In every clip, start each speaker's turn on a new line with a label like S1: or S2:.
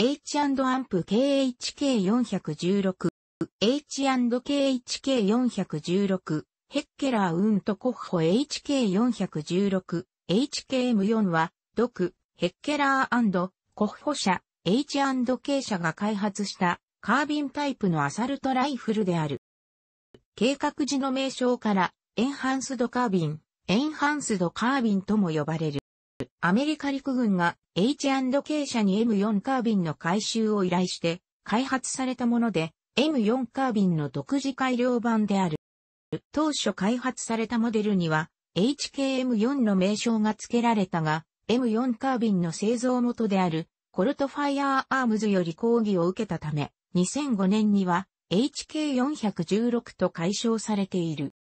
S1: H&AMP KHK416、H&KHK416、ヘッケラーウントコッホ HK416、HKM4 は、ドク、ヘッケラーコッホ社、H&K 社が開発したカービンタイプのアサルトライフルである。計画時の名称から、エンハンスドカービン、エンハンスドカービンとも呼ばれる。アメリカ陸軍が H&K 社に M4 カービンの回収を依頼して開発されたもので M4 カービンの独自改良版である。当初開発されたモデルには HKM4 の名称が付けられたが M4 カービンの製造元であるコルトファイアーアームズより抗議を受けたため2005年には HK416 と解消されている。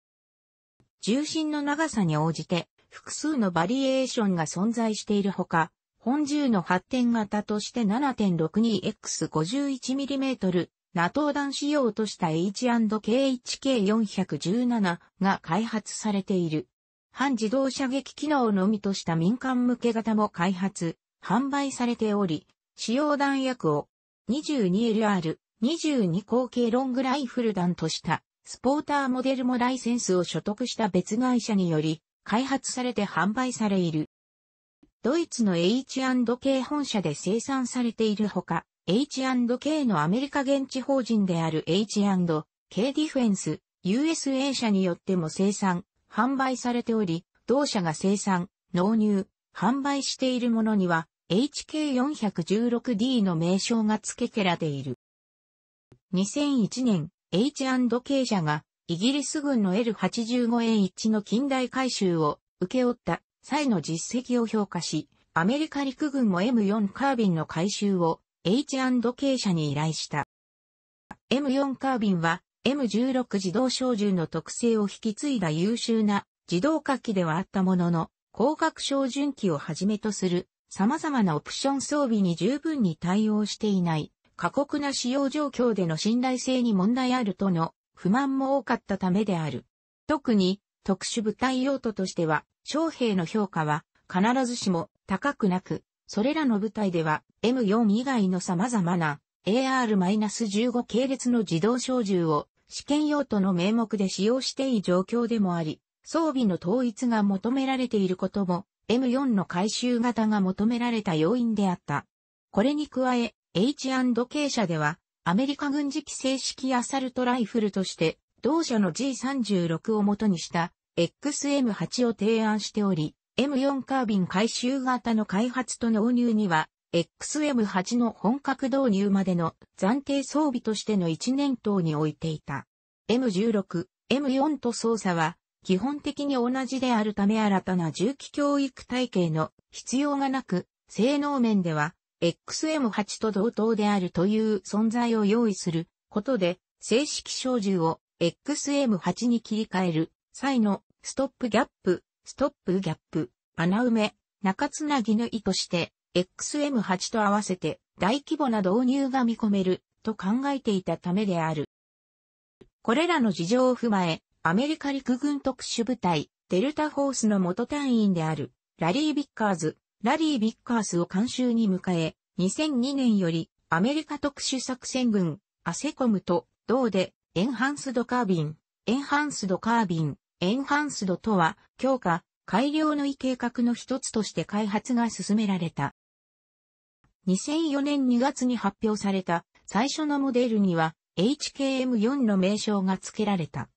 S1: 重心の長さに応じて複数のバリエーションが存在しているほか、本銃の発展型として 7.62X51mm ナトー弾仕様とした H&KHK417 が開発されている。半自動射撃機能のみとした民間向け型も開発、販売されており、使用弾薬を 22LR、22口径ロングライフル弾としたスポーターモデルもライセンスを所得した別会社により開発されて販売されいる。ドイツの H&K 本社で生産されているほか、H&K のアメリカ現地法人である H&K ディフェンス USA 社によっても生産、販売されており、同社が生産、納入、販売しているものには HK416D の名称が付けられている。2001年、H&K 社がイギリス軍の L85 円1の近代改修を受け負った際の実績を評価し、アメリカ陸軍も M4 カービンの改修を H&K 社に依頼した。M4 カービンは M16 自動小銃の特性を引き継いだ優秀な自動火器ではあったものの、光学小銃機をはじめとする様々なオプション装備に十分に対応していない過酷な使用状況での信頼性に問題あるとの不満も多かったためである。特に特殊部隊用途としては、将兵の評価は必ずしも高くなく、それらの部隊では M4 以外の様々な AR-15 系列の自動小銃を試験用途の名目で使用していい状況でもあり、装備の統一が求められていることも M4 の回収型が求められた要因であった。これに加え、H&K 社ではアメリカ軍事規制式アサルトライフルとして、同社の G36 を元にした XM8 を提案しており、M4 カービン回収型の開発と納入には、XM8 の本格導入までの暫定装備としての1年等に置いていた。M16、M4 と操作は基本的に同じであるため新たな重機教育体系の必要がなく、性能面では XM8 と同等であるという存在を用意することで、正式小銃を XM8 に切り替える際のストップギャップ、ストップギャップ、穴埋め、中つなぎの意として XM8 と合わせて大規模な導入が見込めると考えていたためである。これらの事情を踏まえ、アメリカ陸軍特殊部隊、デルタフォースの元隊員である、ラリー・ビッカーズ、ラリー・ビッカースを監修に迎え、2002年よりアメリカ特殊作戦軍、アセコムと同で、エンハンスドカービン、エンハンスドカービン、エンハンスドとは、強化、改良の異計画の一つとして開発が進められた。2004年2月に発表された最初のモデルには HKM4 の名称が付けられた。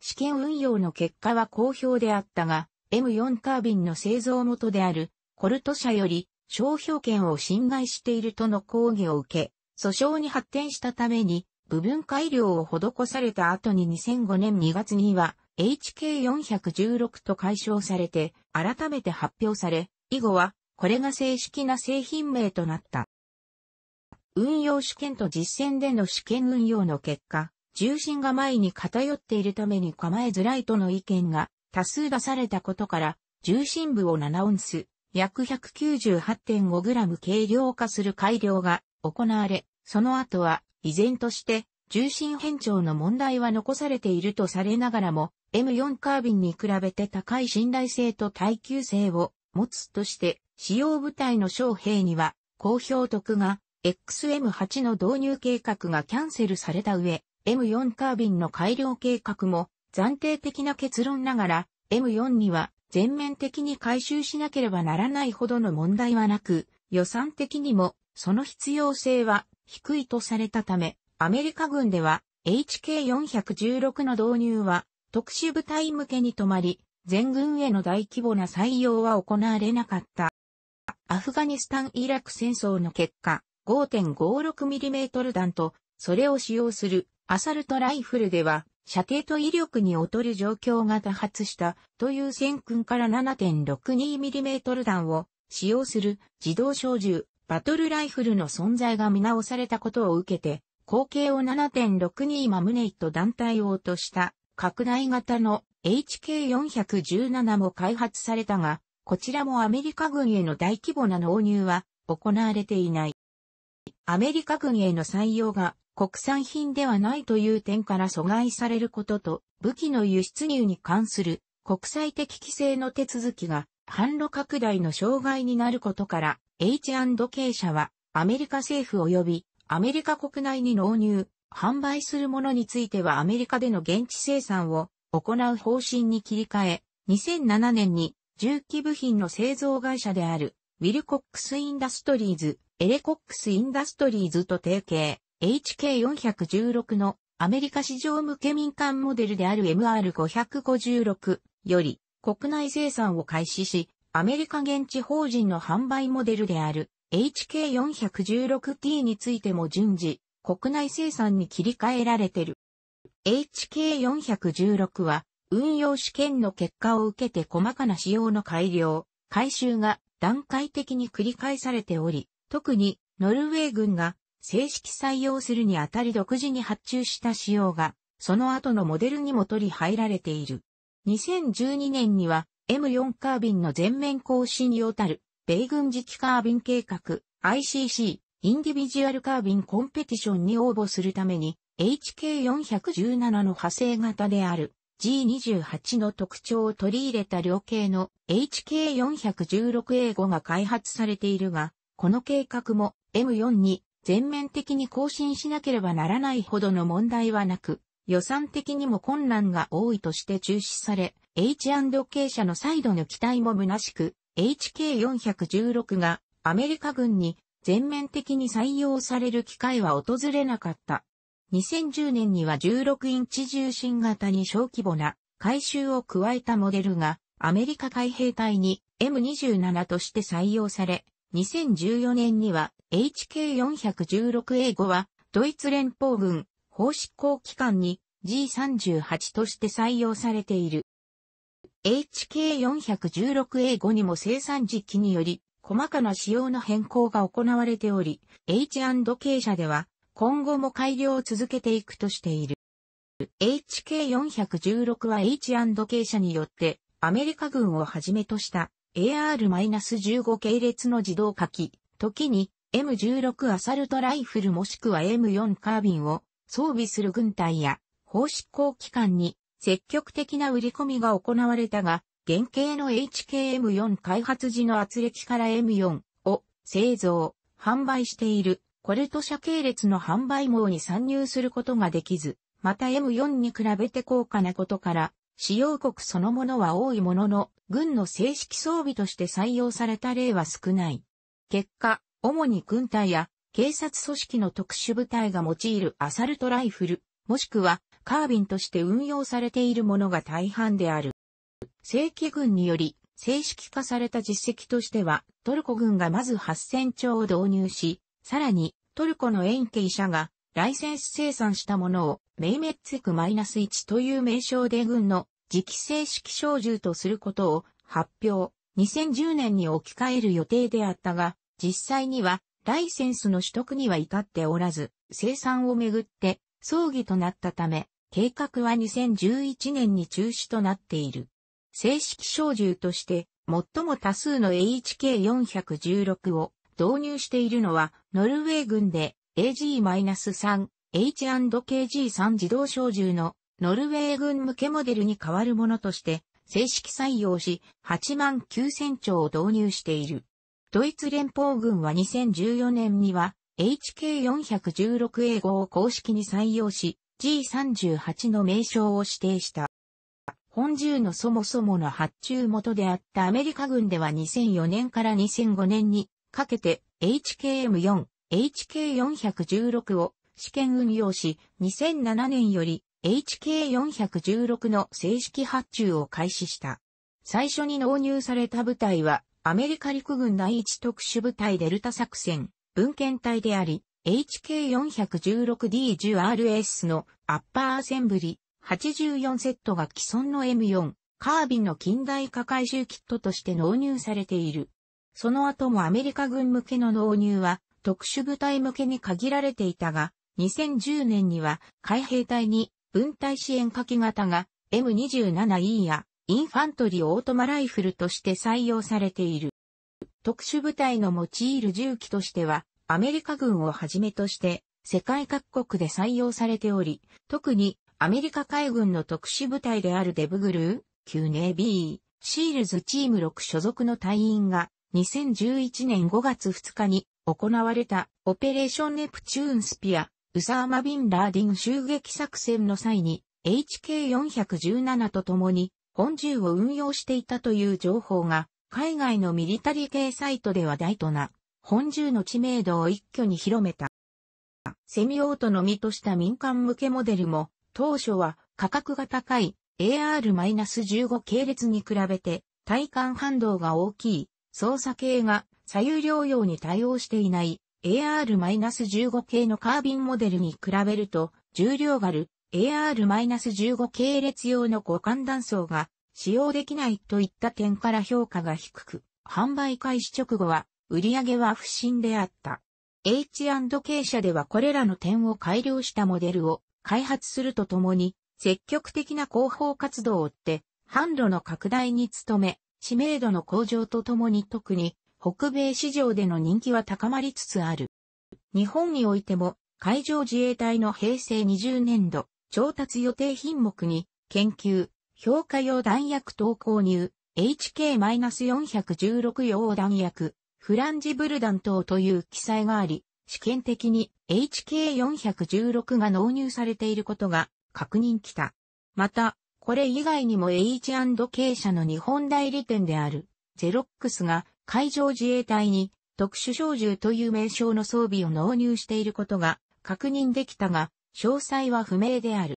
S1: 試験運用の結果は好評であったが、M4 カービンの製造元であるコルト社より商標権を侵害しているとの抗議を受け、訴訟に発展したために部分改良を施された後に2005年2月には HK416 と解消されて改めて発表され、以後はこれが正式な製品名となった。運用試験と実践での試験運用の結果、重心が前に偏っているために構えづらいとの意見が多数出されたことから、重心部を7オンス、約 198.5g 軽量化する改良が行われ、その後は依然として重心変調の問題は残されているとされながらも M4 カービンに比べて高い信頼性と耐久性を持つとして使用部隊の将兵には高評徳が XM8 の導入計画がキャンセルされた上 M4 カービンの改良計画も暫定的な結論ながら M4 には全面的に回収しなければならないほどの問題はなく、予算的にもその必要性は低いとされたため、アメリカ軍では HK416 の導入は特殊部隊向けに止まり、全軍への大規模な採用は行われなかった。アフガニスタン・イラク戦争の結果、5.56mm 弾と、それを使用するアサルトライフルでは、射程と威力に劣る状況が多発したという戦訓から 7.62mm 弾を使用する自動小銃バトルライフルの存在が見直されたことを受けて、後径を7.62マムネイト団体をとした拡大型の HK417 も開発されたが、こちらもアメリカ軍への大規模な納入は行われていない。アメリカ軍への採用が国産品ではないという点から阻害されることと、武器の輸出入に関する国際的規制の手続きが販路拡大の障害になることから、H&K 社はアメリカ政府及びアメリカ国内に納入、販売するものについてはアメリカでの現地生産を行う方針に切り替え、2007年に重機部品の製造会社であるウィルコックスインダストリーズ、エレコックスインダストリーズと提携。HK416 のアメリカ市場向け民間モデルである MR556 より国内生産を開始し、アメリカ現地法人の販売モデルである HK416T についても順次、国内生産に切り替えられてる。HK416 は運用試験の結果を受けて細かな仕様の改良、改修が段階的に繰り返されており、特にノルウェー軍が正式採用するにあたり独自に発注した仕様が、その後のモデルにも取り入られている。2012年には M4 カービンの全面更新用たる、米軍時期カービン計画 ICC インディビジュアルカービンコンペティションに応募するために HK417 の派生型である G28 の特徴を取り入れた量刑の HK416A5 が開発されているが、この計画も M4 に全面的に更新しなければならないほどの問題はなく、予算的にも困難が多いとして中止され、H&K 社の再度の期待も虚しく、HK416 がアメリカ軍に全面的に採用される機会は訪れなかった。2010年には16インチ重心型に小規模な改修を加えたモデルがアメリカ海兵隊に M27 として採用され、2014年には HK416 a 5はドイツ連邦軍法執行機関に G38 として採用されている。HK416 a 5にも生産時期により細かな仕様の変更が行われており、H&K 社では今後も改良を続けていくとしている。HK416 は H&K 社によってアメリカ軍をはじめとした AR-15 系列の自動火器、時に M16 アサルトライフルもしくは M4 カービンを装備する軍隊や法執行機関に積極的な売り込みが行われたが、原型の HKM4 開発時の圧力から M4 を製造、販売しているコルト社系列の販売網に参入することができず、また M4 に比べて高価なことから使用国そのものは多いものの、軍の正式装備として採用された例は少ない。結果、主に軍隊や警察組織の特殊部隊が用いるアサルトライフル、もしくはカービンとして運用されているものが大半である。正規軍により正式化された実績としては、トルコ軍がまず8000丁を導入し、さらにトルコの遠景社がライセンス生産したものを、メイメッツェク -1 という名称で軍の磁気正式小銃とすることを発表、2010年に置き換える予定であったが、実際には、ライセンスの取得には至っておらず、生産をめぐって、葬儀となったため、計画は2011年に中止となっている。正式小銃として、最も多数の HK416 を導入しているのは、ノルウェー軍で AG-3、H&KG3 自動小銃のノルウェー軍向けモデルに代わるものとして正式採用し8万9000丁を導入している。ドイツ連邦軍は2014年には HK416A5 を公式に採用し G38 の名称を指定した。本銃のそもそもの発注元であったアメリカ軍では2004年から2005年にかけて HKM4、HK416 を試験運用し、2007年より HK416 の正式発注を開始した。最初に納入された部隊は、アメリカ陸軍第一特殊部隊デルタ作戦、文献隊であり、HK416D10RS のアッパーアセンブリ84セットが既存の M4、カービンの近代化回収キットとして納入されている。その後もアメリカ軍向けの納入は特殊部隊向けに限られていたが、2010年には海兵隊に分隊支援書き型が M27E やインファントリーオートマライフルとして採用されている。特殊部隊の用いる銃器としては、アメリカ軍をはじめとして世界各国で採用されており、特にアメリカ海軍の特殊部隊であるデブグルー、旧ネビー、シールズチーム6所属の隊員が2011年5月2日に行われたオペレーションネプチューンスピア、ウサーマ・ビン・ラーディン襲撃作戦の際に HK417 と共に本銃を運用していたという情報が海外のミリタリー系サイトでは大とな、本銃の知名度を一挙に広めた。セミオートのみとした民間向けモデルも当初は価格が高い AR-15 系列に比べて体感反動が大きい操作系が左右両用に対応していない AR-15 系のカービンモデルに比べると、重量がる AR-15 系列用の互換断層が使用できないといった点から評価が低く、販売開始直後は売り上げは不振であった。H&K 社ではこれらの点を改良したモデルを開発するとともに、積極的な広報活動を追って、販路の拡大に努め、知名度の向上とともに特に北米市場での人気は高まりつつある。日本においても、海上自衛隊の平成20年度、調達予定品目に、研究、評価用弾薬等購入、HK-416 用弾薬、フランジブル弾等という記載があり、試験的に HK416 が納入されていることが確認きた。また、これ以外にも H&K 社の日本代理店である、ゼロックスが海上自衛隊に特殊小銃という名称の装備を納入していることが確認できたが、詳細は不明である。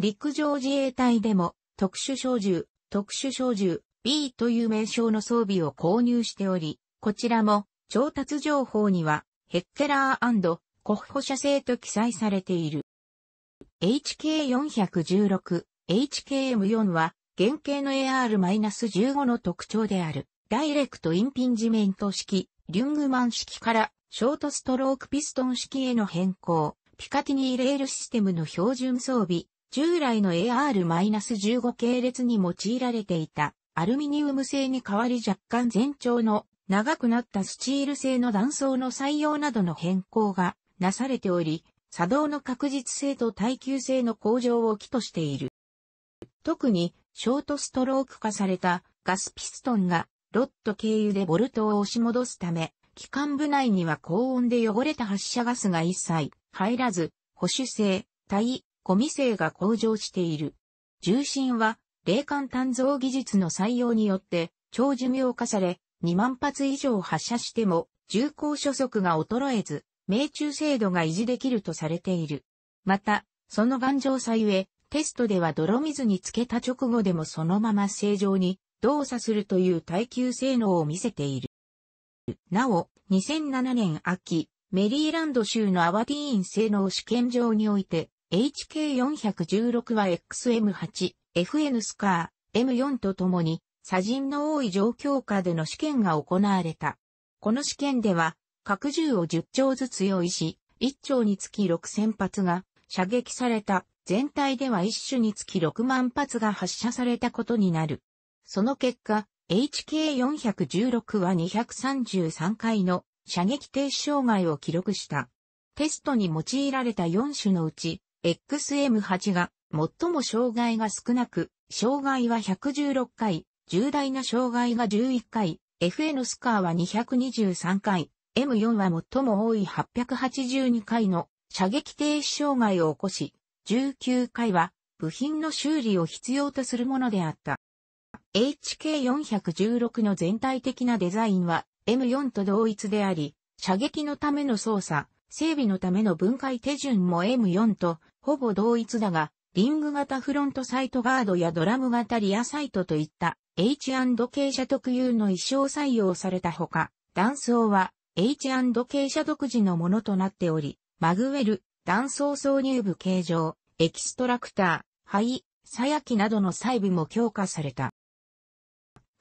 S1: 陸上自衛隊でも特殊小銃、特殊小銃 B という名称の装備を購入しており、こちらも調達情報にはヘッケラーコッホ社製と記載されている。HK416、HKM4 は原型の AR-15 の特徴である。ダイレクトインピンジメント式、リュングマン式からショートストロークピストン式への変更、ピカティニーレールシステムの標準装備、従来の AR-15 系列に用いられていたアルミニウム製に代わり若干全長の長くなったスチール製の断層の採用などの変更がなされており、作動の確実性と耐久性の向上を期としている。特に、ショートストローク化されたガスピストンがロット経由でボルトを押し戻すため、機関部内には高温で汚れた発射ガスが一切入らず、保守性、対ゴミ性が向上している。重心は、冷感炭造技術の採用によって、長寿命化され、2万発以上発射しても、重厚初速が衰えず、命中精度が維持できるとされている。また、その頑丈さゆえ、テストでは泥水につけた直後でもそのまま正常に動作するという耐久性能を見せている。なお、2007年秋、メリーランド州のアワティーン性能試験場において、HK416 は XM8、FN スカー、M4 とともに、砂塵の多い状況下での試験が行われた。この試験では、各銃を10丁ずつ用意し、1丁につき6000発が射撃された、全体では1種につき6万発が発射されたことになる。その結果、HK416 は233回の射撃停止障害を記録した。テストに用いられた4種のうち、XM8 が最も障害が少なく、障害は116回、重大な障害が11回、FN スカーは223回、M4 は最も多い882回の射撃停止障害を起こし、19回は部品の修理を必要とするものであった。HK416 の全体的なデザインは M4 と同一であり、射撃のための操作、整備のための分解手順も M4 とほぼ同一だが、リング型フロントサイトガードやドラム型リアサイトといった H&K 社特有の衣装採用されたほか、断層は H&K 社独自のものとなっており、マグウェル、断層挿入部形状、エキストラクター、さ鞘きなどの細部も強化された。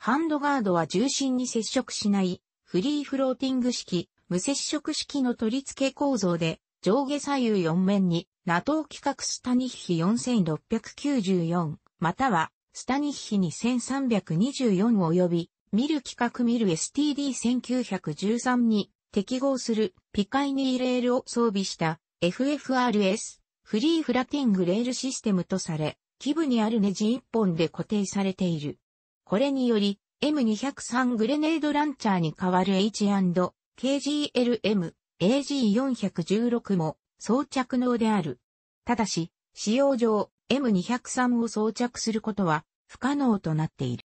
S1: ハンドガードは重心に接触しない、フリーフローティング式、無接触式の取り付け構造で、上下左右4面に、NATO 規格スタニッヒ4694、または、スタニッヒ2324及び、ミル規格ミル STD1913 に適合するピカイニーレールを装備した FFRS フリーフラティングレールシステムとされ、基部にあるネジ1本で固定されている。これにより、M203 グレネードランチャーに代わる H&KGLM AG416 も装着能である。ただし、使用上 M203 を装着することは不可能となっている。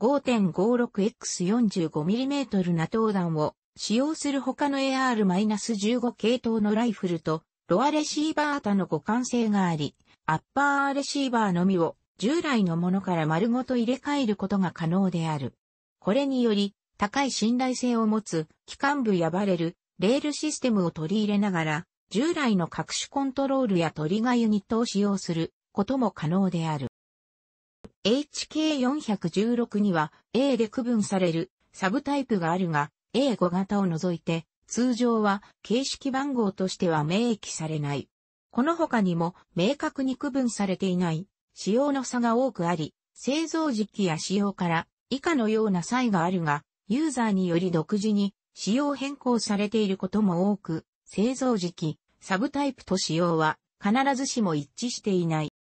S1: 5.56X45mm ナトー弾を使用する他の AR-15 系統のライフルとロアレシーバー型の互換性があり、アッパーレシーバーのみを従来のものから丸ごと入れ替えることが可能である。これにより、高い信頼性を持つ機関部やバレル、レールシステムを取り入れながら、従来の各種コントロールやトリガーユニットを使用することも可能である。HK416 には A で区分されるサブタイプがあるが、A5 型を除いて、通常は形式番号としては明記されない。この他にも明確に区分されていない使用の差が多くあり、製造時期や使用から以下のような差異があるが、ユーザーにより独自に仕様変更されていることも多く、製造時期、サブタイプと仕様は必ずしも一致していない。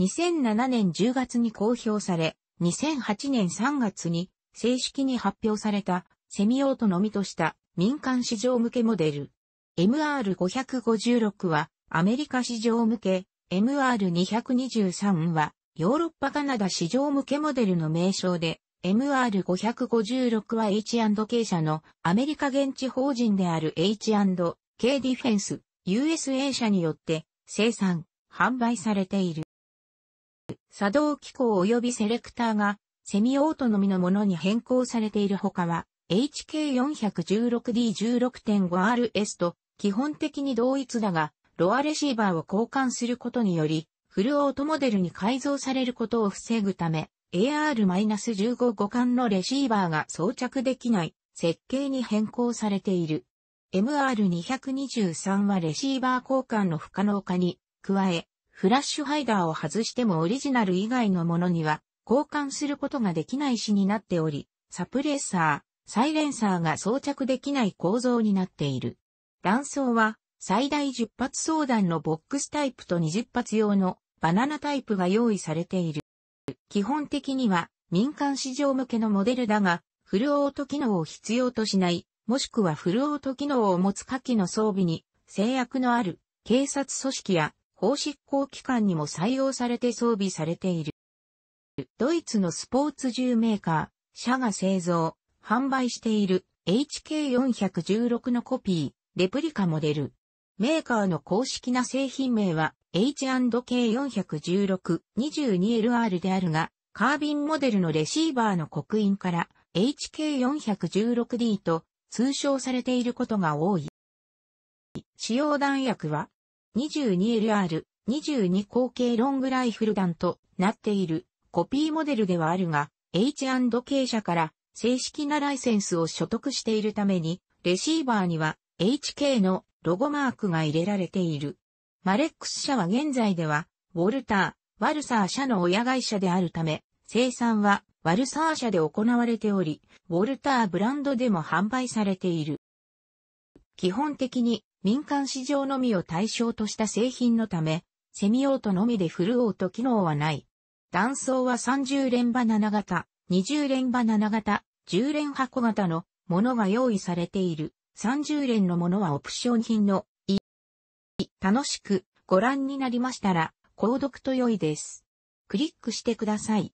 S1: 2007年10月に公表され、2008年3月に正式に発表されたセミオートのみとした民間市場向けモデル。MR556 はアメリカ市場向け MR223 は、ヨーロッパカナダ市場向けモデルの名称で、MR556 は H&K 社のアメリカ現地法人である H&K ディフェンス USA 社によって生産、販売されている。作動機構及びセレクターがセミオートのみのものに変更されているほかは HK416D16.5RS と基本的に同一だがロアレシーバーを交換することにより、フルオートモデルに改造されることを防ぐため、AR-15 互換のレシーバーが装着できない設計に変更されている。MR223 はレシーバー交換の不可能化に加え、フラッシュハイダーを外してもオリジナル以外のものには交換することができないしになっており、サプレッサー、サイレンサーが装着できない構造になっている。断層は最大10発相談のボックスタイプと20発用のバナナタイプが用意されている。基本的には民間市場向けのモデルだが、フルオート機能を必要としない、もしくはフルオート機能を持つ下記の装備に制約のある警察組織や法執行機関にも採用されて装備されている。ドイツのスポーツ銃メーカー、社が製造、販売している HK416 のコピー、レプリカモデルメーカーの公式な製品名は H&K416-22LR であるが、カービンモデルのレシーバーの刻印から HK416D と通称されていることが多い。使用弾薬は 22LR、22口径ロングライフル弾となっているコピーモデルではあるが、H&K 社から正式なライセンスを所得しているために、レシーバーには HK のロゴマークが入れられている。マレックス社は現在では、ウォルター、ワルサー社の親会社であるため、生産はワルサー社で行われており、ウォルターブランドでも販売されている。基本的に民間市場のみを対象とした製品のため、セミオートのみでフルオート機能はない。断層は30連刃7型、20連刃7型、10連箱型のものが用意されている。30連のものはオプション品のい、楽しくご覧になりましたら、購読と良いです。クリックしてください。